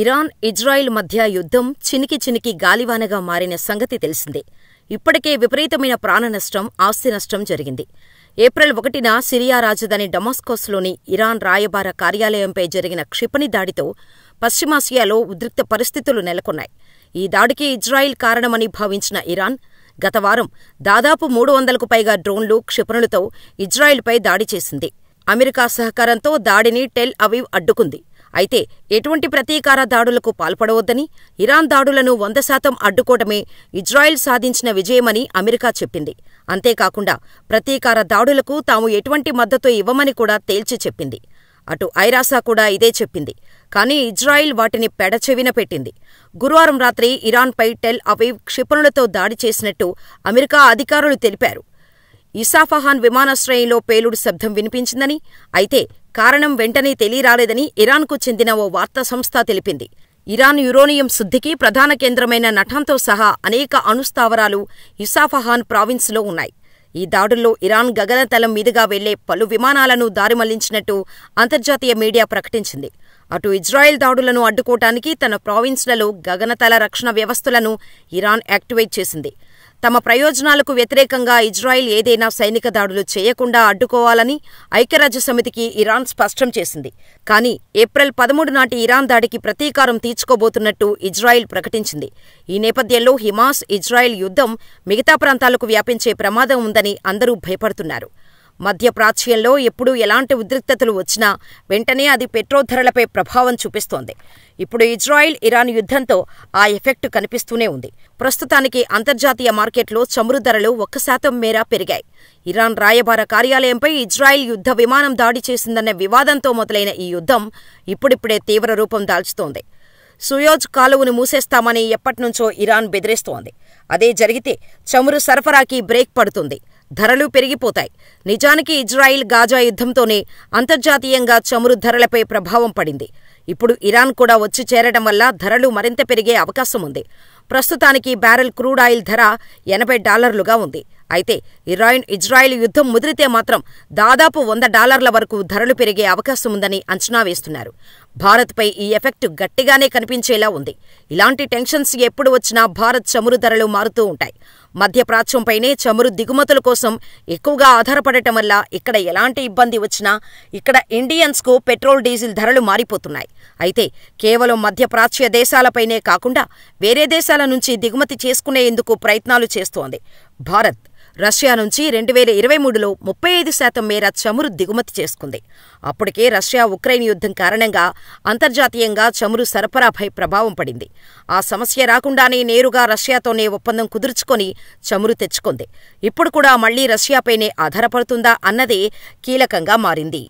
Iran Israel మధ్య యుద్ధం చినికి చినికి గాలివానగా మారిన సంగతి తెలిసిందే ఇప్పటికే విపరీతమైన ప్రాణనష్టం ఆస్తినష్టం జరిగింది ఏప్రిల్ ఒకటిన సిరియా రాజధాని డమాస్కోస్లోని ఇరాన్ రాయబార కార్యాలయంపై జరిగిన క్షిపణి దాడితో పశ్చిమాసియాలో ఉద్రిక్త పరిస్థితులు నెలకొన్నాయి ఈ దాడికి ఇజ్రాయిల్ కారణమని భావించిన ఇరాన్ గతవారం దాదాపు మూడు వందలకు పైగా డ్రోన్లు క్షిపణులతో ఇజ్రాయిల్పై దాడి చేసింది అమెరికా సహకారంతో దాడిని టెల్ అవీవ్ అడ్డుకుంది అయితే ఎటువంటి ప్రతీకార దాడులకు పాల్పడవద్దని ఇరాన్ దాడులను వంద శాతం అడ్డుకోవటమే ఇజ్రాయెల్ సాధించిన విజయమని అమెరికా చెప్పింది అంతేకాకుండా ప్రతీకార దాడులకు తాము ఎటువంటి మద్దతు ఇవ్వమని కూడా తేల్చి చెప్పింది అటు ఐరాసా కూడా ఇదే చెప్పింది కానీ ఇజ్రాయిల్ వాటిని పెడచెవిన పెట్టింది గురువారం రాత్రి ఇరాన్పై టెల్ అవీవ్ క్షిపణులతో దాడి చేసినట్టు అమెరికా అధికారులు తెలిపారు ఇసాఫహాన్ విమానాశ్రయంలో పేలుడు శబ్దం వినిపించిందని అయితే కారణం వెంటనే తెలియరాలేదని ఇరాన్కు చెందిన ఓ వార్తా సంస్థ తెలిపింది ఇరాన్ యురోనియం శుద్ధికి ప్రధాన కేంద్రమైన నఠంతో సహా అనేక అణుస్థావరాలు యుసాఫహాన్ ప్రావిన్స్లో ఉన్నాయి ఈ దాడుల్లో ఇరాన్ గగనతలం మీదుగా వెళ్లే పలు విమానాలను దారిమల్లించినట్టు అంతర్జాతీయ మీడియా ప్రకటించింది అటు ఇజ్రాయెల్ దాడులను అడ్డుకోవటానికి తన ప్రావిన్స్లలో గగనతల రక్షణ వ్యవస్థలను ఇరాన్ యాక్టివేట్ చేసింది తమ ప్రయోజనాలకు వ్యతిరేకంగా ఇజ్రాయెల్ ఏదైనా సైనిక దాడులు చేయకుండా అడ్డుకోవాలని ఐక్యరాజ్యసమితికి ఇరాన్ స్పష్టం చేసింది కానీ ఏప్రిల్ పదమూడు నాటి ఇరాన్ దాడికి ప్రతీకారం తీర్చుకోబోతున్నట్టు ఇజ్రాయెల్ ప్రకటించింది ఈ నేపథ్యంలో హిమాస్ ఇజ్రాయెల్ యుద్ధం మిగతా ప్రాంతాలకు వ్యాపించే ప్రమాదం ఉందని అందరూ భయపడుతున్నారు మధ్యప్రాచ్యంలో ఎప్పుడు ఎలాంటి ఉద్రిక్తతలు వచ్చినా వెంటనే అది పెట్రో ధరలపై ప్రభావం చూపిస్తోంది ఇప్పుడు ఇజ్రాయిల్ ఇరాన్ యుద్ధంతో ఆ ఎఫెక్ట్ కనిపిస్తూనే ఉంది ప్రస్తుతానికి అంతర్జాతీయ మార్కెట్లో చమురు ధరలు ఒక్క శాతం మేర పెరిగాయి ఇరాన్ రాయబార కార్యాలయంపై ఇజ్రాయిల్ యుద్ధ విమానం దాడి చేసిందన్న వివాదంతో మొదలైన ఈ యుద్ధం ఇప్పుడిప్పుడే తీవ్ర రూపం దాల్చుతోంది సుయోజ్ కాలువను మూసేస్తామని ఎప్పటినుంచో ఇరాన్ బెదిరిస్తోంది అదే జరిగితే చమురు సరఫరాకి బ్రేక్ పడుతుంది ధరలు పెరిగిపోతాయి నిజానికి ఇజ్రాయిల్ గాజా యుద్ధంతోనే అంతర్జాతీయంగా చమురు ధరలపై ప్రభావం పడింది ఇప్పుడు ఇరాన్ కూడా వచ్చి చేరడం వల్ల ధరలు మరింత పెరిగే అవకాశం ఉంది ప్రస్తుతానికి బ్యారెల్ క్రూడ్ ఆయిల్ ధర ఎనభై డాలర్లుగా ఉంది అయితే ఇరాయిన్ ఇజ్రాయిల్ యుద్ధం ముదిరితే మాత్రం దాదాపు వంద డాలర్ల వరకు ధరలు పెరిగే అవకాశం ఉందని అంచనా వేస్తున్నారు భారత్పై ఈ ఎఫెక్ట్ గట్టిగానే కనిపించేలా ఉంది ఇలాంటి టెన్షన్స్ ఎప్పుడు వచ్చినా భారత్ చమురు ధరలు మారుతూ ఉంటాయి మధ్యప్రాచ్యంపైనే చమురు దిగుమతుల కోసం ఎక్కువగా ఆధారపడటం వల్ల ఇక్కడ ఎలాంటి ఇబ్బంది వచ్చినా ఇక్కడ ఇండియన్స్కు పెట్రోల్ డీజిల్ ధరలు మారిపోతున్నాయి అయితే కేవలం మధ్యప్రాచ్య దేశాలపైనే కాకుండా వేరే దేశాల నుంచి దిగుమతి చేసుకునేందుకు ప్రయత్నాలు చేస్తోంది భారత్ రష్యా నుంచి రెండు వేల ఇరవై మూడులో ముప్పై ఐదు శాతం మేర చమురు దిగుమతి చేసుకుంది అప్పటికే రష్యా ఉక్రెయిన్ యుద్ధం కారణంగా అంతర్జాతీయంగా చమురు సరఫరాపై ప్రభావం పడింది ఆ సమస్య రాకుండానే నేరుగా రష్యాతోనే ఒప్పందం కుదుర్చుకొని చమురు తెచ్చుకుంది ఇప్పుడు కూడా మళ్లీ రష్యాపైనే ఆధారపడుతుందా అన్నదే కీలకంగా మారింది